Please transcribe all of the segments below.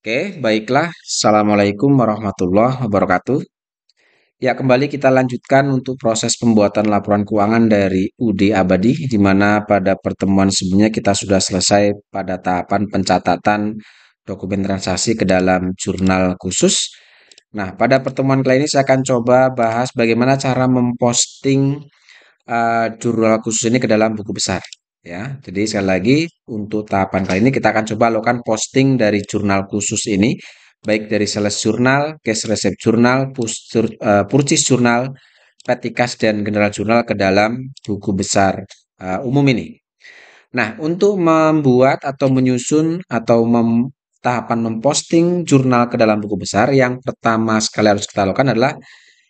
Oke, baiklah. Assalamualaikum warahmatullahi wabarakatuh. Ya, kembali kita lanjutkan untuk proses pembuatan laporan keuangan dari UD Abadi, di mana pada pertemuan sebelumnya kita sudah selesai pada tahapan pencatatan dokumen transaksi ke dalam jurnal khusus. Nah, pada pertemuan kali ini saya akan coba bahas bagaimana cara memposting uh, jurnal khusus ini ke dalam buku besar ya. Jadi sekali lagi untuk tahapan kali ini kita akan coba lakukan posting dari jurnal khusus ini baik dari sales jurnal, case resep jurnal, eh, purchase jurnal, petikas dan general jurnal ke dalam buku besar uh, umum ini. Nah, untuk membuat atau menyusun atau mem tahapan memposting jurnal ke dalam buku besar yang pertama sekali harus kita lakukan adalah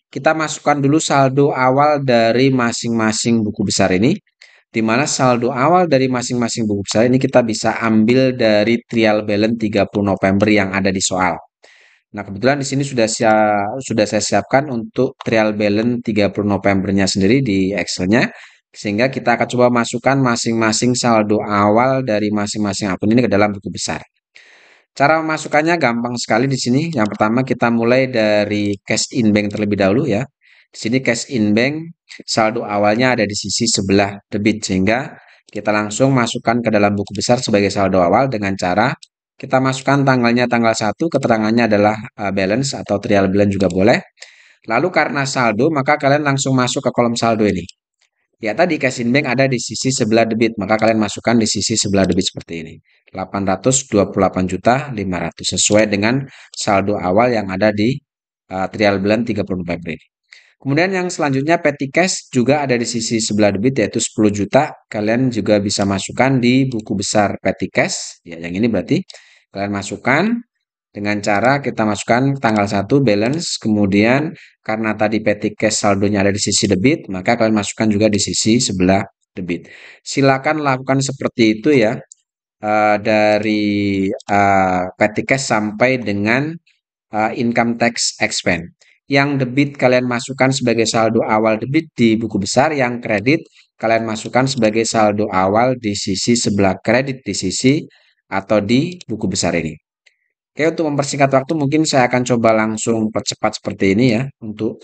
kita masukkan dulu saldo awal dari masing-masing buku besar ini di mana saldo awal dari masing-masing buku besar ini kita bisa ambil dari trial balance 30 November yang ada di soal. Nah, kebetulan di sini sudah saya sudah saya siapkan untuk trial balance 30 Novembernya sendiri di Excel-nya sehingga kita akan coba masukkan masing-masing saldo awal dari masing-masing akun ini ke dalam buku besar. Cara memasukkannya gampang sekali di sini. Yang pertama kita mulai dari cash in bank terlebih dahulu ya. Di sini cash in bank, saldo awalnya ada di sisi sebelah debit, sehingga kita langsung masukkan ke dalam buku besar sebagai saldo awal dengan cara kita masukkan tanggalnya tanggal 1, keterangannya adalah eh, balance atau trial balance juga boleh. Lalu karena saldo, maka kalian langsung masuk ke kolom saldo ini. Ya tadi cash in bank ada di sisi sebelah debit, maka kalian masukkan di sisi sebelah debit seperti ini. 828 juta 500 sesuai dengan saldo awal yang ada di uh, trial balance 30 ini. Kemudian yang selanjutnya petty cash juga ada di sisi sebelah debit yaitu 10 juta. Kalian juga bisa masukkan di buku besar petty cash. Ya, yang ini berarti kalian masukkan dengan cara kita masukkan tanggal 1 balance. Kemudian karena tadi petty cash saldonya ada di sisi debit, maka kalian masukkan juga di sisi sebelah debit. Silakan lakukan seperti itu ya. Uh, dari uh, petty cash sampai dengan uh, income tax expense yang debit kalian masukkan sebagai saldo awal debit di buku besar, yang kredit kalian masukkan sebagai saldo awal di sisi sebelah kredit di sisi atau di buku besar ini. Oke, untuk mempersingkat waktu mungkin saya akan coba langsung percepat seperti ini ya untuk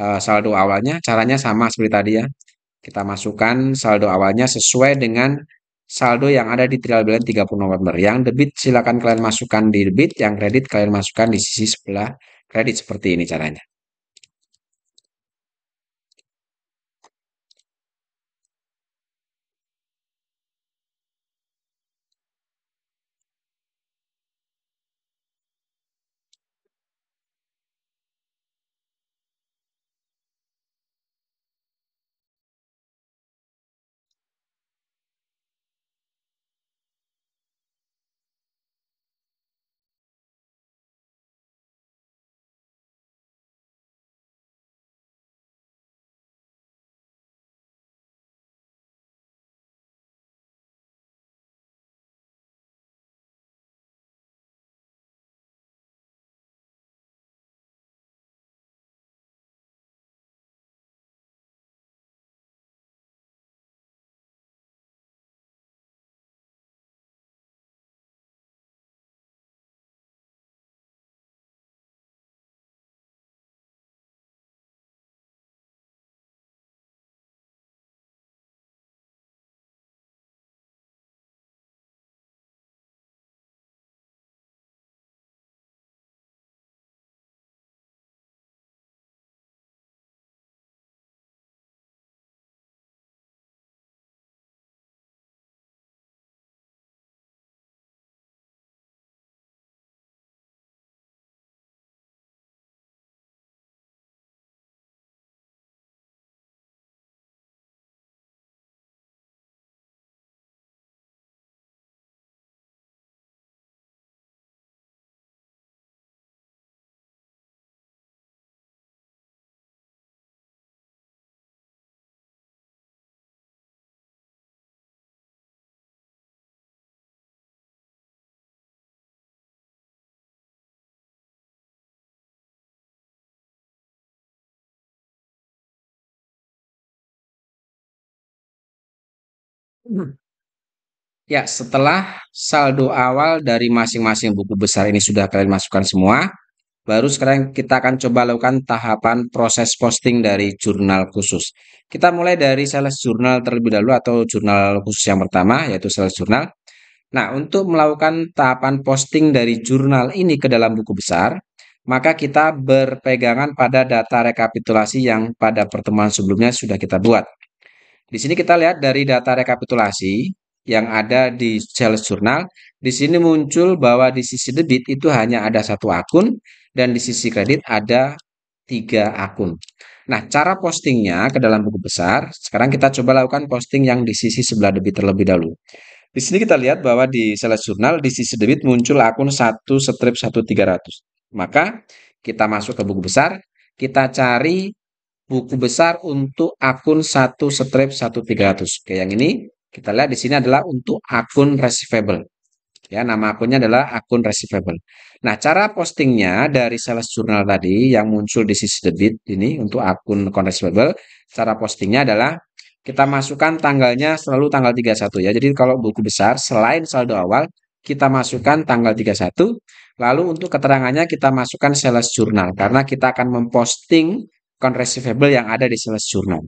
uh, saldo awalnya. Caranya sama seperti tadi ya. Kita masukkan saldo awalnya sesuai dengan saldo yang ada di trial balance 30 November. Yang debit silakan kalian masukkan di debit, yang kredit kalian masukkan di sisi sebelah kredit seperti ini caranya. Hmm. Ya, setelah saldo awal dari masing-masing buku besar ini sudah kalian masukkan semua, baru sekarang kita akan coba lakukan tahapan proses posting dari jurnal khusus. Kita mulai dari sales jurnal terlebih dahulu atau jurnal khusus yang pertama, yaitu sales jurnal. Nah, untuk melakukan tahapan posting dari jurnal ini ke dalam buku besar, maka kita berpegangan pada data rekapitulasi yang pada pertemuan sebelumnya sudah kita buat. Di sini kita lihat dari data rekapitulasi yang ada di sales jurnal, di sini muncul bahwa di sisi debit itu hanya ada satu akun dan di sisi kredit ada tiga akun. Nah, cara postingnya ke dalam buku besar, sekarang kita coba lakukan posting yang di sisi sebelah debit terlebih dahulu. Di sini kita lihat bahwa di sales jurnal di sisi debit muncul akun 1 strip 1300. Maka kita masuk ke buku besar, kita cari buku besar untuk akun satu strip 1300. Oke, yang ini kita lihat di sini adalah untuk akun receivable. Ya, nama akunnya adalah akun receivable. Nah, cara postingnya dari sales journal tadi yang muncul di sisi debit ini untuk akun account receivable, cara postingnya adalah kita masukkan tanggalnya selalu tanggal 31 ya. Jadi kalau buku besar selain saldo awal kita masukkan tanggal 31, lalu untuk keterangannya kita masukkan sales journal karena kita akan memposting account receivable yang ada di sales journal.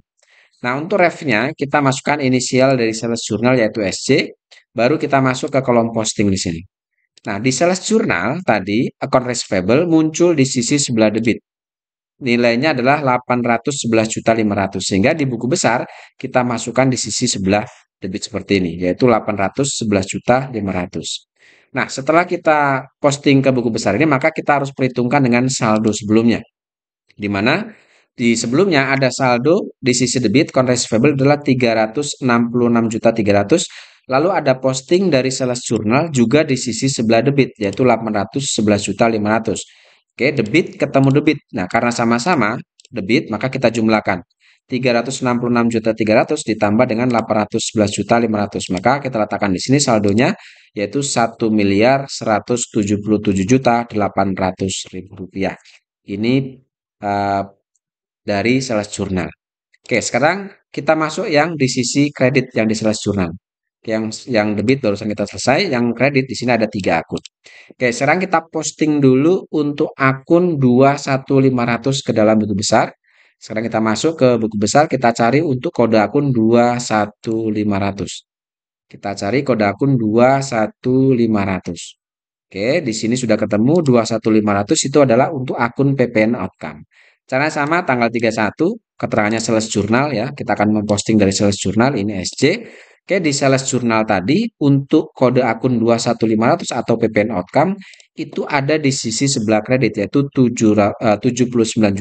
Nah, untuk ref-nya kita masukkan inisial dari sales journal yaitu SC, baru kita masuk ke kolom posting di sini. Nah, di sales journal tadi account receivable muncul di sisi sebelah debit. Nilainya adalah 811.500 sehingga di buku besar kita masukkan di sisi sebelah debit seperti ini yaitu 811.500. Nah, setelah kita posting ke buku besar ini maka kita harus perhitungkan dengan saldo sebelumnya. Di mana di sebelumnya ada saldo di sisi debit account receivable adalah 366.300 lalu ada posting dari sales jurnal juga di sisi sebelah debit yaitu 811.500 oke debit ketemu debit nah karena sama-sama debit maka kita jumlahkan 366.300 ditambah dengan 811.500 maka kita letakkan di sini saldonya yaitu 1 miliar 177 juta 800 ribu rupiah ini uh, dari sales jurnal. Oke, sekarang kita masuk yang di sisi kredit yang di sales jurnal. Yang yang debit barusan kita selesai, yang kredit di sini ada tiga akun. Oke, sekarang kita posting dulu untuk akun 21500 ke dalam buku besar. Sekarang kita masuk ke buku besar, kita cari untuk kode akun 21500. Kita cari kode akun 21500. Oke, di sini sudah ketemu 21500 itu adalah untuk akun PPN outcome. Cara sama tanggal 31, keterangannya sales jurnal ya. Kita akan memposting dari sales jurnal ini SJ. Oke, di sales jurnal tadi untuk kode akun 21500 atau PPN outcome itu ada di sisi sebelah kredit yaitu 79.750. Eh,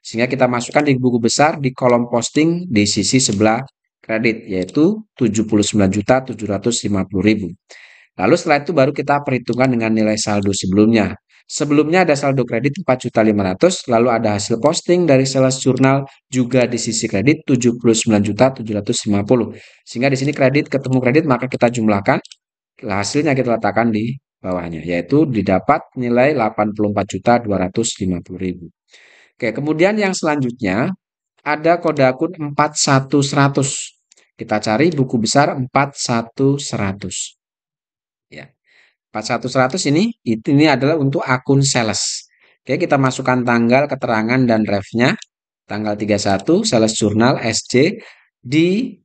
Sehingga kita masukkan di buku besar di kolom posting di sisi sebelah kredit yaitu 79.750.000. Lalu setelah itu baru kita perhitungkan dengan nilai saldo sebelumnya. Sebelumnya ada saldo kredit 4.500, lalu ada hasil posting dari sales jurnal juga di sisi kredit 79.750. Sehingga di sini kredit ketemu kredit maka kita jumlahkan hasilnya kita letakkan di bawahnya yaitu didapat nilai 84.250.000. Oke, kemudian yang selanjutnya ada kode akun 41100. Kita cari buku besar 41100. 41100 ini ini adalah untuk akun sales. Oke, kita masukkan tanggal, keterangan dan refnya. Tanggal 31 sales jurnal SC di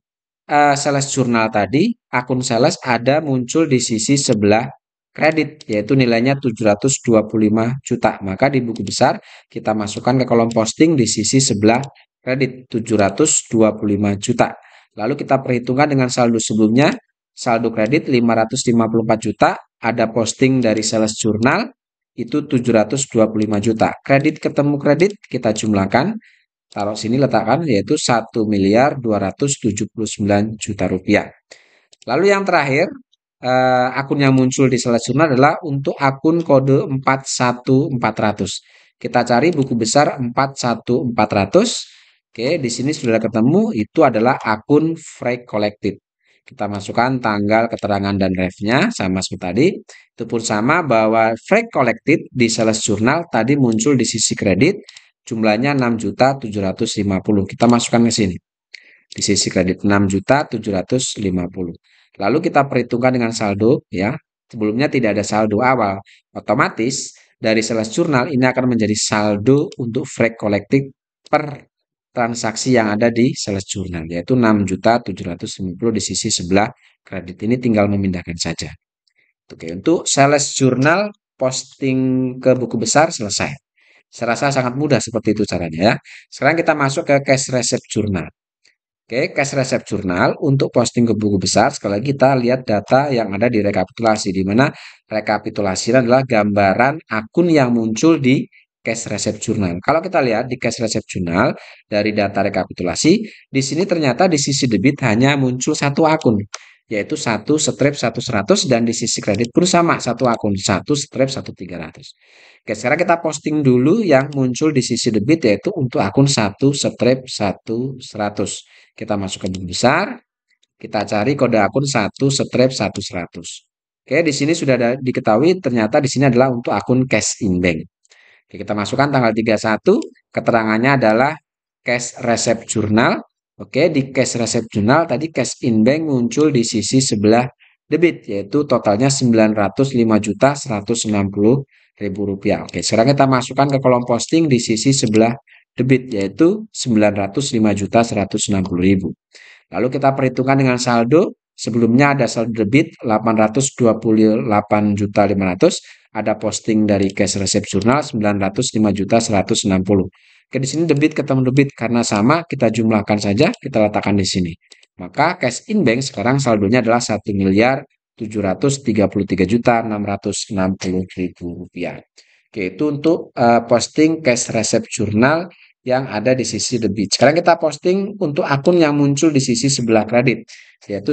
uh, sales jurnal tadi akun sales ada muncul di sisi sebelah kredit yaitu nilainya 725 juta. Maka di buku besar kita masukkan ke kolom posting di sisi sebelah kredit 725 juta. Lalu kita perhitungkan dengan saldo sebelumnya, saldo kredit 554 juta, ada posting dari sales jurnal itu 725 juta. Kredit ketemu kredit kita jumlahkan, taruh sini letakkan yaitu 1 miliar 279 juta rupiah. Lalu yang terakhir, eh, akun yang muncul di sales jurnal adalah untuk akun kode 41400. Kita cari buku besar 41400. Oke, di sini sudah ketemu itu adalah akun Freight collective. Kita masukkan tanggal, keterangan, dan refnya sama seperti tadi. Itu pun sama bahwa frek collected di sales journal tadi muncul di sisi kredit jumlahnya 6.750. Kita masukkan ke sini. Di sisi kredit 6.750. Lalu kita perhitungkan dengan saldo ya. Sebelumnya tidak ada saldo awal. Otomatis dari sales journal ini akan menjadi saldo untuk frek collected per transaksi yang ada di sales journal yaitu 6.750 di sisi sebelah kredit ini tinggal memindahkan saja. Oke, untuk sales journal posting ke buku besar selesai. Saya rasa sangat mudah seperti itu caranya ya. Sekarang kita masuk ke cash receipt journal. Oke, cash receipt journal untuk posting ke buku besar sekali lagi kita lihat data yang ada di rekapitulasi di mana rekapitulasi adalah gambaran akun yang muncul di cash receipt jurnal. Kalau kita lihat di cash receipt jurnal dari data rekapitulasi, di sini ternyata di sisi debit hanya muncul satu akun yaitu satu strip satu seratus dan di sisi kredit pun sama satu akun satu strip satu tiga ratus. Oke, sekarang kita posting dulu yang muncul di sisi debit yaitu untuk akun satu strip satu seratus. Kita masukkan yang besar, kita cari kode akun satu strip satu seratus. Oke, di sini sudah diketahui ternyata di sini adalah untuk akun cash in bank. Oke, kita masukkan tanggal 31, keterangannya adalah cash resep jurnal. Oke, di cash resep jurnal tadi cash in bank muncul di sisi sebelah debit yaitu totalnya 905 juta 160 ribu rupiah. Oke, sekarang kita masukkan ke kolom posting di sisi sebelah debit yaitu 905 juta 160 ribu. Lalu kita perhitungkan dengan saldo. Sebelumnya ada saldo debit 828 juta 500 ada posting dari cash receipt jurnal juta 160. Oke, di sini debit ketemu debit karena sama, kita jumlahkan saja, kita letakkan di sini. Maka cash in bank sekarang saldonya adalah 1 miliar 733 juta 660 ribu rupiah. Oke, itu untuk uh, posting cash receipt jurnal yang ada di sisi debit. Sekarang kita posting untuk akun yang muncul di sisi sebelah kredit, yaitu 1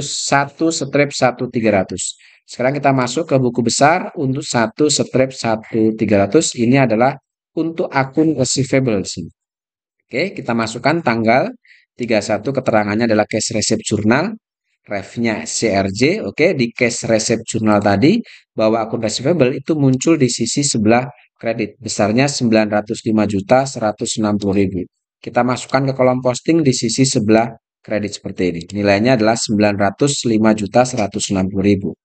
strip 1300. Sekarang kita masuk ke buku besar untuk satu strip ratus ini adalah untuk akun receivable di Oke, kita masukkan tanggal tiga satu keterangannya adalah cash receipt jurnal, refnya CRJ, oke di cash receipt jurnal tadi bahwa akun receivable itu muncul di sisi sebelah kredit besarnya 905 juta 160 ribu. Kita masukkan ke kolom posting di sisi sebelah kredit seperti ini. Nilainya adalah 905 juta 160 ribu.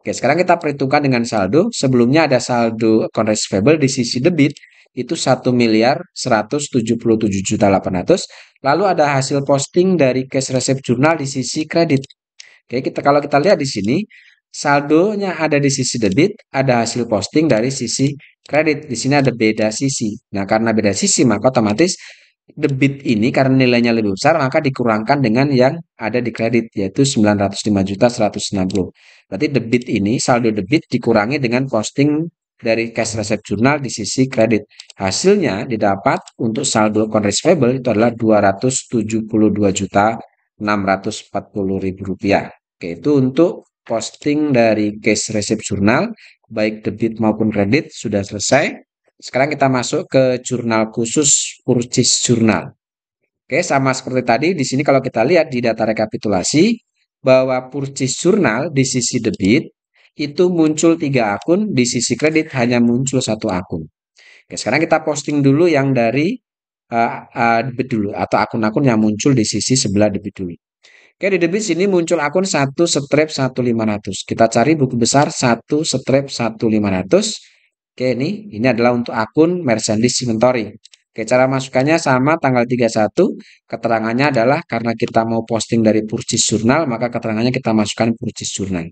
Oke, sekarang kita perhitungkan dengan saldo. Sebelumnya ada saldo account receivable di sisi debit itu 1 miliar 177 juta 800. Lalu ada hasil posting dari cash receipt jurnal di sisi kredit. Oke, kita kalau kita lihat di sini saldonya ada di sisi debit, ada hasil posting dari sisi kredit. Di sini ada beda sisi. Nah, karena beda sisi maka otomatis debit ini karena nilainya lebih besar maka dikurangkan dengan yang ada di kredit yaitu 905 juta 160. Berarti debit ini saldo debit dikurangi dengan posting dari cash resep jurnal di sisi kredit. Hasilnya didapat untuk saldo account receivable itu adalah 272 juta 640 ribu rupiah. Oke, itu untuk posting dari cash resep jurnal baik debit maupun kredit sudah selesai. Sekarang kita masuk ke jurnal khusus Purchase jurnal. Oke, sama seperti tadi di sini kalau kita lihat di data rekapitulasi bahwa Purchase jurnal di sisi debit itu muncul tiga akun, di sisi kredit hanya muncul satu akun. Oke, sekarang kita posting dulu yang dari uh, uh, debit dulu atau akun-akun yang muncul di sisi sebelah debit dulu. Oke, di debit sini muncul akun 1 strip 1500. Kita cari buku besar 1 strip 1500 Oke, ini ini adalah untuk akun Merchandise inventory. Oke, cara masukkannya sama tanggal 31. Keterangannya adalah karena kita mau posting dari purchase journal, maka keterangannya kita masukkan purchase journal.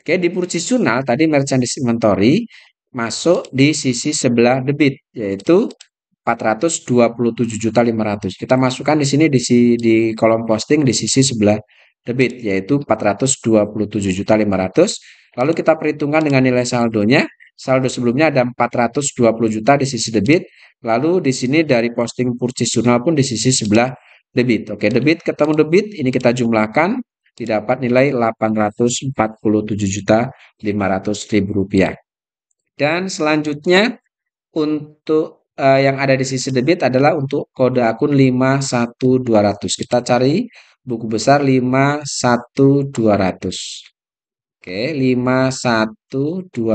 Oke, di purchase journal tadi Merchandise inventory masuk di sisi sebelah debit yaitu 427.500. Kita masukkan di sini di di kolom posting di sisi sebelah debit yaitu 427.500. Lalu kita perhitungkan dengan nilai saldonya saldo sebelumnya ada 420 juta di sisi debit, lalu di sini dari posting purchase jurnal pun di sisi sebelah debit. Oke, debit ketemu debit, ini kita jumlahkan, didapat nilai 847 juta 500 ribu rupiah. Dan selanjutnya untuk uh, yang ada di sisi debit adalah untuk kode akun 51200. Kita cari buku besar 51200. Oke, 51200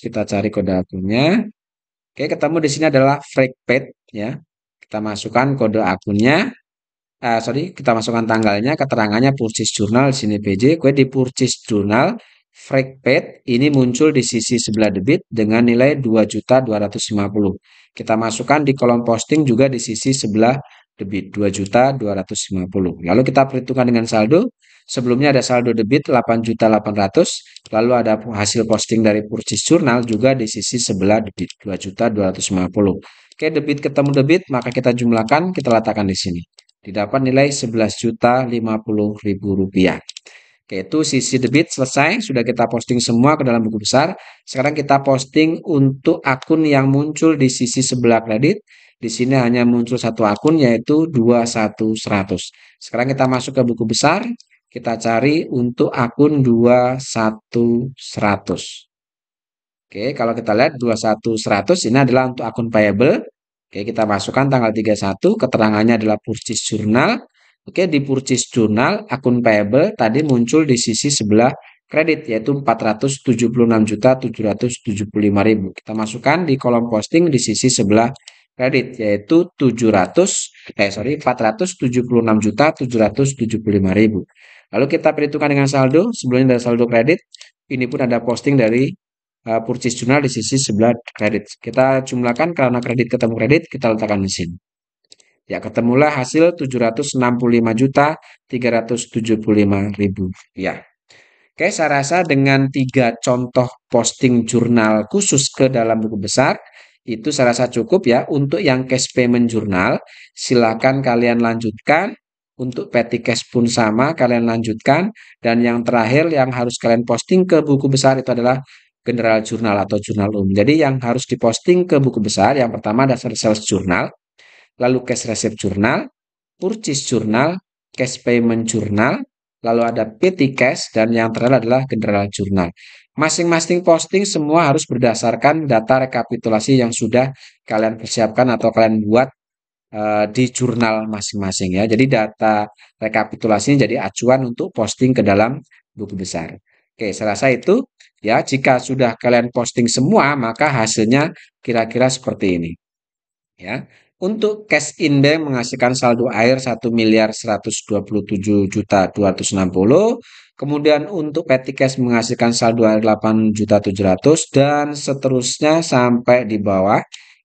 kita cari kode akunnya. Oke, ketemu di sini adalah Freakpad ya. Kita masukkan kode akunnya. Uh, sorry, kita masukkan tanggalnya, keterangannya purchase journal sini PJ. Kue di purchase journal Freakpad ini muncul di sisi sebelah debit dengan nilai 2.250. Kita masukkan di kolom posting juga di sisi sebelah debit 2.250. Lalu kita perhitungkan dengan saldo Sebelumnya ada saldo debit 8.800, lalu ada hasil posting dari purchase jurnal juga di sisi sebelah debit 2.250. Oke, debit ketemu debit, maka kita jumlahkan, kita letakkan di sini. Didapat nilai rp rupiah Oke, itu sisi debit selesai, sudah kita posting semua ke dalam buku besar. Sekarang kita posting untuk akun yang muncul di sisi sebelah kredit, di sini hanya muncul satu akun yaitu 21100. Sekarang kita masuk ke buku besar, kita cari untuk akun 21100. Oke, kalau kita lihat 21100 ini adalah untuk akun payable. Oke, kita masukkan tanggal 31, keterangannya adalah purchase journal. Oke, di purchase journal akun payable tadi muncul di sisi sebelah kredit yaitu 476.775.000. Kita masukkan di kolom posting di sisi sebelah kredit yaitu 700 eh sorry juta ribu Lalu kita perhitungkan dengan saldo, sebelumnya ada saldo kredit, ini pun ada posting dari uh, purchase jurnal di sisi sebelah kredit. Kita jumlahkan karena kredit ketemu kredit, kita letakkan di sini. Ya, ketemulah hasil juta 765 ribu ya. Oke, saya rasa dengan tiga contoh posting jurnal khusus ke dalam buku besar, itu saya rasa cukup ya. Untuk yang cash payment jurnal, silakan kalian lanjutkan. Untuk petty cash pun sama, kalian lanjutkan. Dan yang terakhir yang harus kalian posting ke buku besar itu adalah general jurnal atau jurnal umum. Jadi yang harus diposting ke buku besar, yang pertama dasar sales jurnal, lalu cash receipt jurnal, purchase jurnal, cash payment jurnal, lalu ada petty cash, dan yang terakhir adalah general jurnal. Masing-masing posting semua harus berdasarkan data rekapitulasi yang sudah kalian persiapkan atau kalian buat uh, di jurnal masing-masing ya. Jadi data rekapitulasinya jadi acuan untuk posting ke dalam buku besar. Oke, saya rasa itu ya jika sudah kalian posting semua maka hasilnya kira-kira seperti ini. Ya. Untuk cash in bank menghasilkan saldo air 1 miliar 127 juta 260 Kemudian untuk petty cash menghasilkan saldo 8.700 dan seterusnya sampai di bawah.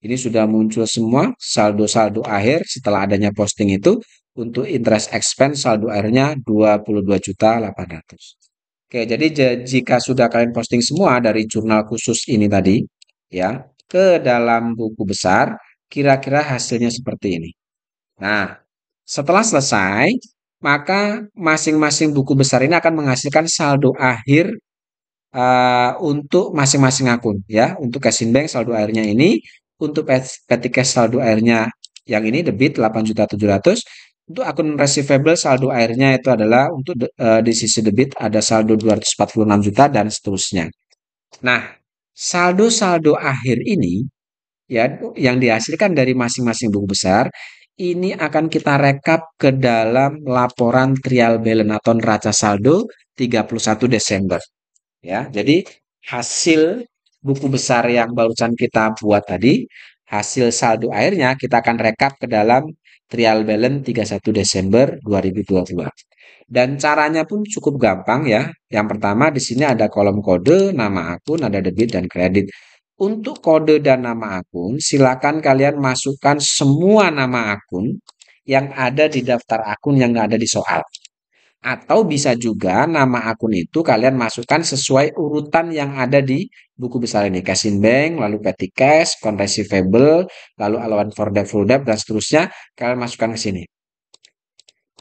Ini sudah muncul semua saldo-saldo akhir setelah adanya posting itu. Untuk interest expense saldo akhirnya 22.800. Oke, jadi jika sudah kalian posting semua dari jurnal khusus ini tadi ya ke dalam buku besar, kira-kira hasilnya seperti ini. Nah, setelah selesai, maka masing-masing buku besar ini akan menghasilkan saldo akhir uh, untuk masing-masing akun ya untuk cash in bank saldo akhirnya ini untuk petty cash saldo akhirnya yang ini debit 8.700 untuk akun receivable saldo akhirnya itu adalah untuk de, uh, di sisi debit ada saldo 246 juta dan seterusnya. Nah, saldo-saldo akhir ini ya yang dihasilkan dari masing-masing buku besar ini akan kita rekap ke dalam laporan trial balance atau neraca saldo 31 Desember. Ya, jadi hasil buku besar yang barusan kita buat tadi, hasil saldo airnya kita akan rekap ke dalam trial balance 31 Desember 2022. Dan caranya pun cukup gampang ya. Yang pertama di sini ada kolom kode, nama akun, ada debit dan kredit. Untuk kode dan nama akun, silakan kalian masukkan semua nama akun yang ada di daftar akun yang ada di soal. Atau bisa juga nama akun itu kalian masukkan sesuai urutan yang ada di buku besar ini. Cash bank, lalu petty cash, account lalu allowance for debt, full debt, dan seterusnya. Kalian masukkan ke sini.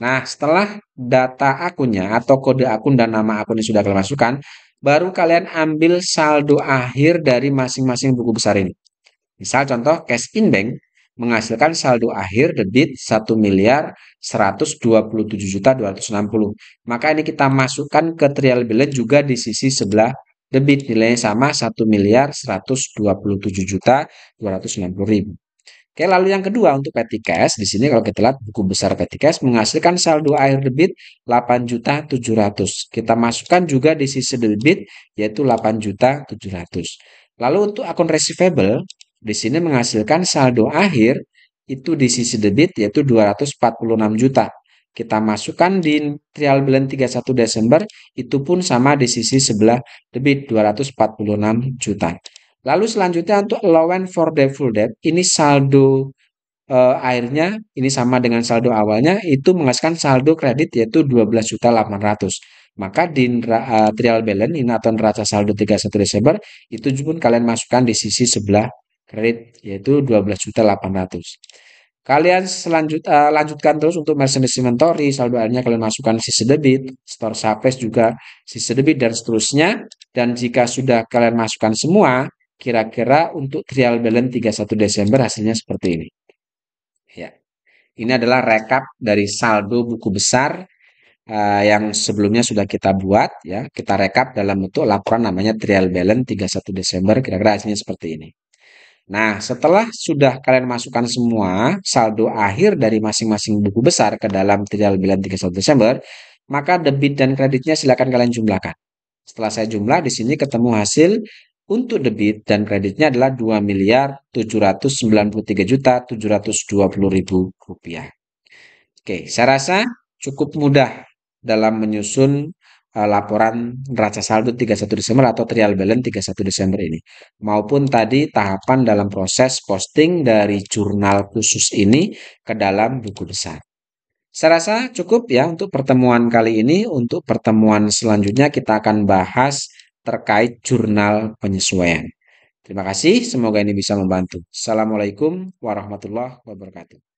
Nah, setelah data akunnya atau kode akun dan nama akunnya sudah kalian masukkan, baru kalian ambil saldo akhir dari masing-masing buku besar ini. Misal contoh cash in bank menghasilkan saldo akhir debit 1 miliar 127 juta 260. Maka ini kita masukkan ke trial balance juga di sisi sebelah debit nilainya sama 1 miliar 127 juta 260 ribu. Oke, lalu yang kedua untuk petty cash, di sini kalau kita lihat buku besar petty cash menghasilkan saldo akhir debit 8.700. Kita masukkan juga di sisi debit yaitu 8.700. Lalu untuk akun receivable di sini menghasilkan saldo akhir itu di sisi debit yaitu 246 juta. Kita masukkan di trial bulan 31 Desember itu pun sama di sisi sebelah debit 246 juta. Lalu selanjutnya untuk allowance for doubtful debt, ini saldo uh, airnya ini sama dengan saldo awalnya itu menghasilkan saldo kredit yaitu 12.800. Maka di uh, trial balance ini atau neraca saldo 31 Desember itu pun kalian masukkan di sisi sebelah kredit yaitu 12.800 kalian selanjut uh, lanjutkan terus untuk merchandise inventory saldo airnya kalian masukkan sisi debit store surplus juga sisi debit dan seterusnya dan jika sudah kalian masukkan semua Kira-kira untuk trial balance 31 Desember hasilnya seperti ini. Ya. Ini adalah rekap dari saldo buku besar uh, yang sebelumnya sudah kita buat ya. Kita rekap dalam bentuk laporan namanya trial balance 31 Desember kira-kira hasilnya seperti ini. Nah, setelah sudah kalian masukkan semua saldo akhir dari masing-masing buku besar ke dalam trial balance 31 Desember, maka debit dan kreditnya silakan kalian jumlahkan. Setelah saya jumlah di sini ketemu hasil untuk debit dan kreditnya adalah 2 miliar 793 juta 720 ribu rupiah. Oke, saya rasa cukup mudah dalam menyusun uh, laporan neraca saldo 31 Desember atau trial balance 31 Desember ini. Maupun tadi tahapan dalam proses posting dari jurnal khusus ini ke dalam buku besar. Saya rasa cukup ya untuk pertemuan kali ini. Untuk pertemuan selanjutnya kita akan bahas terkait jurnal penyesuaian. Terima kasih, semoga ini bisa membantu. Assalamualaikum warahmatullahi wabarakatuh.